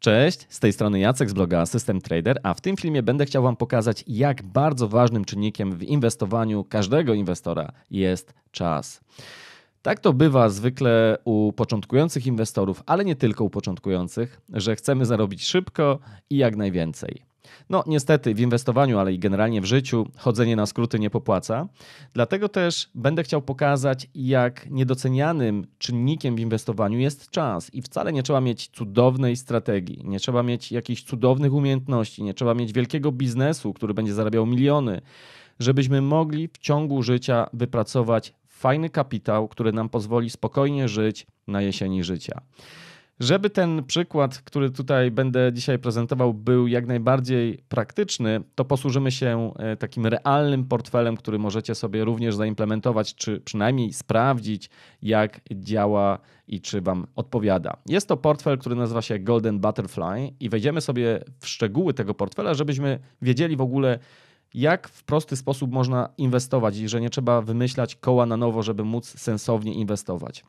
Cześć, z tej strony Jacek z bloga System Trader, a w tym filmie będę chciał Wam pokazać, jak bardzo ważnym czynnikiem w inwestowaniu każdego inwestora jest czas. Tak to bywa zwykle u początkujących inwestorów, ale nie tylko u początkujących, że chcemy zarobić szybko i jak najwięcej. No, niestety w inwestowaniu, ale i generalnie w życiu chodzenie na skróty nie popłaca. Dlatego też będę chciał pokazać, jak niedocenianym czynnikiem w inwestowaniu jest czas i wcale nie trzeba mieć cudownej strategii, nie trzeba mieć jakichś cudownych umiejętności, nie trzeba mieć wielkiego biznesu, który będzie zarabiał miliony, żebyśmy mogli w ciągu życia wypracować fajny kapitał, który nam pozwoli spokojnie żyć na jesieni życia. Żeby ten przykład, który tutaj będę dzisiaj prezentował, był jak najbardziej praktyczny, to posłużymy się e, takim realnym portfelem, który możecie sobie również zaimplementować, czy przynajmniej sprawdzić, jak działa i czy Wam odpowiada. Jest to portfel, który nazywa się Golden Butterfly i wejdziemy sobie w szczegóły tego portfela, żebyśmy wiedzieli w ogóle, jak w prosty sposób można inwestować i że nie trzeba wymyślać koła na nowo, żeby móc sensownie inwestować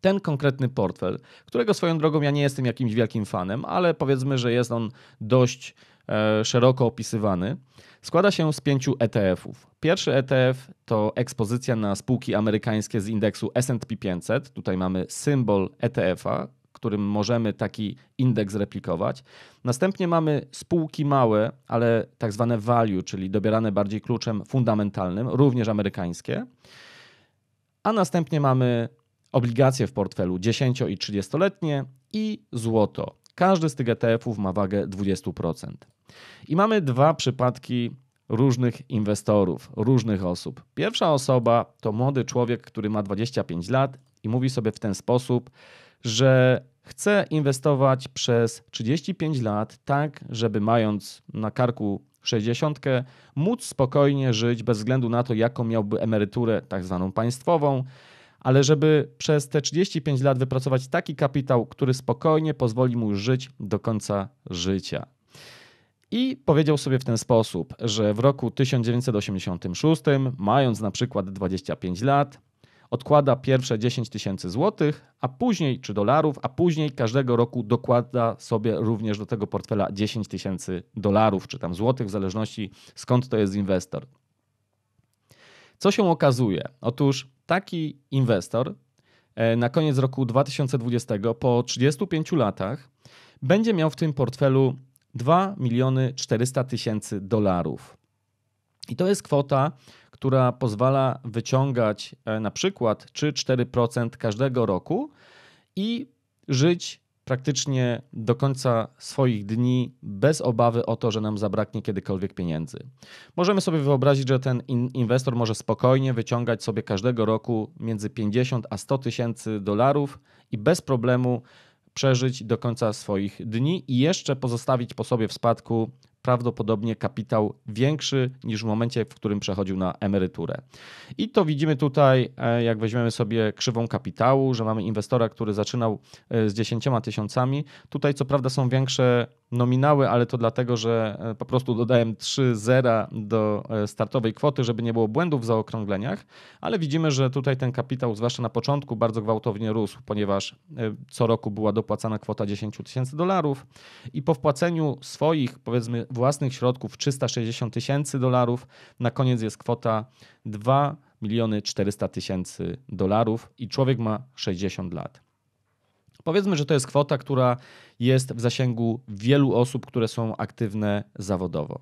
ten konkretny portfel, którego swoją drogą ja nie jestem jakimś wielkim fanem, ale powiedzmy, że jest on dość e, szeroko opisywany, składa się z pięciu ETF-ów. Pierwszy ETF to ekspozycja na spółki amerykańskie z indeksu SP 500. Tutaj mamy symbol ETF-a, którym możemy taki indeks replikować. Następnie mamy spółki małe, ale tak zwane value, czyli dobierane bardziej kluczem fundamentalnym, również amerykańskie. A następnie mamy obligacje w portfelu 10 i 30-letnie i złoto. Każdy z tych ETF-ów ma wagę 20%. I mamy dwa przypadki różnych inwestorów, różnych osób. Pierwsza osoba to młody człowiek, który ma 25 lat i mówi sobie w ten sposób, że chce inwestować przez 35 lat, tak żeby mając na karku 60, móc spokojnie żyć bez względu na to, jaką miałby emeryturę, tak zwaną państwową, ale żeby przez te 35 lat wypracować taki kapitał, który spokojnie pozwoli mu żyć do końca życia. I powiedział sobie w ten sposób, że w roku 1986, mając na przykład 25 lat, odkłada pierwsze 10 tysięcy złotych, a później, czy dolarów, a później każdego roku dokłada sobie również do tego portfela 10 tysięcy dolarów, czy tam złotych, w zależności skąd to jest inwestor. Co się okazuje? Otóż taki inwestor e, na koniec roku 2020 po 35 latach będzie miał w tym portfelu 2 miliony 400 tysięcy dolarów. I to jest kwota, która pozwala wyciągać e, na przykład 3-4% każdego roku i żyć praktycznie do końca swoich dni bez obawy o to, że nam zabraknie kiedykolwiek pieniędzy. Możemy sobie wyobrazić, że ten inwestor może spokojnie wyciągać sobie każdego roku między 50 a 100 tysięcy dolarów i bez problemu przeżyć do końca swoich dni i jeszcze pozostawić po sobie w spadku prawdopodobnie kapitał większy niż w momencie, w którym przechodził na emeryturę. I to widzimy tutaj, e, jak weźmiemy sobie krzywą kapitału, że mamy inwestora, który zaczynał e, z 10 tysiącami. Tutaj co prawda są większe nominały, ale to dlatego, że e, po prostu dodałem 3 zera do startowej kwoty, żeby nie było błędów w zaokrągleniach, ale widzimy, że tutaj ten kapitał, zwłaszcza na początku, bardzo gwałtownie rósł, ponieważ co roku była dopłacana kwota 10 tysięcy dolarów i po wpłaceniu swoich, powiedzmy, własnych środków 360 tysięcy dolarów. Na koniec jest kwota 2 miliony 400 tysięcy dolarów i człowiek ma 60 lat. Powiedzmy, że to jest kwota, która jest w zasięgu wielu osób, które są aktywne zawodowo.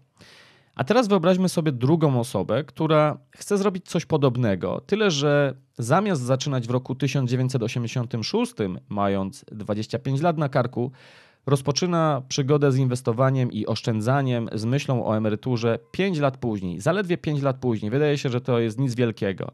A teraz wyobraźmy sobie drugą osobę, która chce zrobić coś podobnego, tyle że zamiast zaczynać w roku 1986, mając 25 lat na karku, Rozpoczyna przygodę z inwestowaniem i oszczędzaniem z myślą o emeryturze 5 lat później, zaledwie 5 lat później. Wydaje się, że to jest nic wielkiego.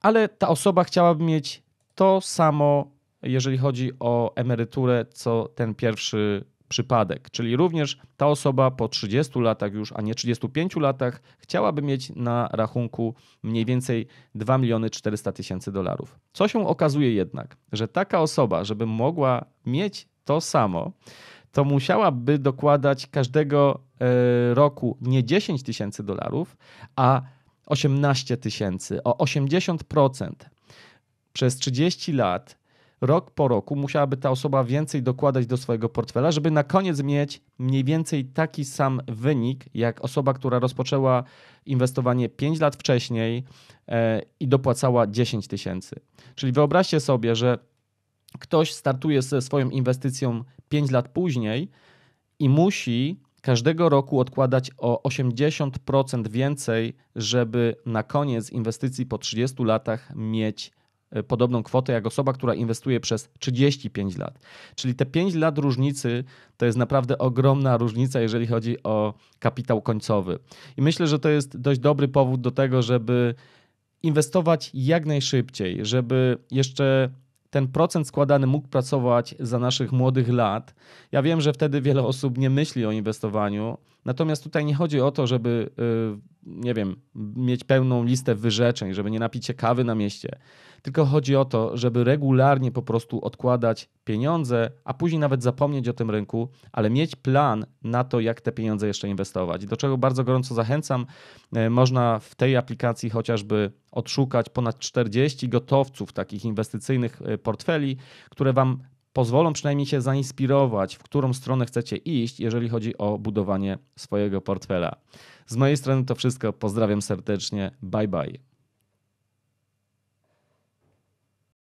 Ale ta osoba chciałaby mieć to samo, jeżeli chodzi o emeryturę, co ten pierwszy przypadek. Czyli również ta osoba po 30 latach już, a nie 35 latach, chciałaby mieć na rachunku mniej więcej 2 miliony 400 tysięcy dolarów. Co się okazuje jednak, że taka osoba, żeby mogła mieć to samo, to musiałaby dokładać każdego e, roku nie 10 tysięcy dolarów, a 18 tysięcy, o 80%. Przez 30 lat, rok po roku, musiałaby ta osoba więcej dokładać do swojego portfela, żeby na koniec mieć mniej więcej taki sam wynik, jak osoba, która rozpoczęła inwestowanie 5 lat wcześniej e, i dopłacała 10 tysięcy. Czyli wyobraźcie sobie, że ktoś startuje ze swoją inwestycją 5 lat później i musi każdego roku odkładać o 80% więcej, żeby na koniec inwestycji po 30 latach mieć e, podobną kwotę jak osoba, która inwestuje przez 35 lat. Czyli te 5 lat różnicy to jest naprawdę ogromna różnica, jeżeli chodzi o kapitał końcowy. I myślę, że to jest dość dobry powód do tego, żeby inwestować jak najszybciej, żeby jeszcze ten procent składany mógł pracować za naszych młodych lat. Ja wiem, że wtedy wiele osób nie myśli o inwestowaniu, natomiast tutaj nie chodzi o to, żeby y, nie wiem, mieć pełną listę wyrzeczeń, żeby nie napić się kawy na mieście. Tylko chodzi o to, żeby regularnie po prostu odkładać pieniądze, a później nawet zapomnieć o tym rynku, ale mieć plan na to, jak te pieniądze jeszcze inwestować. Do czego bardzo gorąco zachęcam, e, można w tej aplikacji chociażby odszukać ponad 40 gotowców takich inwestycyjnych e, portfeli, które Wam pozwolą przynajmniej się zainspirować, w którą stronę chcecie iść, jeżeli chodzi o budowanie swojego portfela. Z mojej strony to wszystko. Pozdrawiam serdecznie. Bye bye.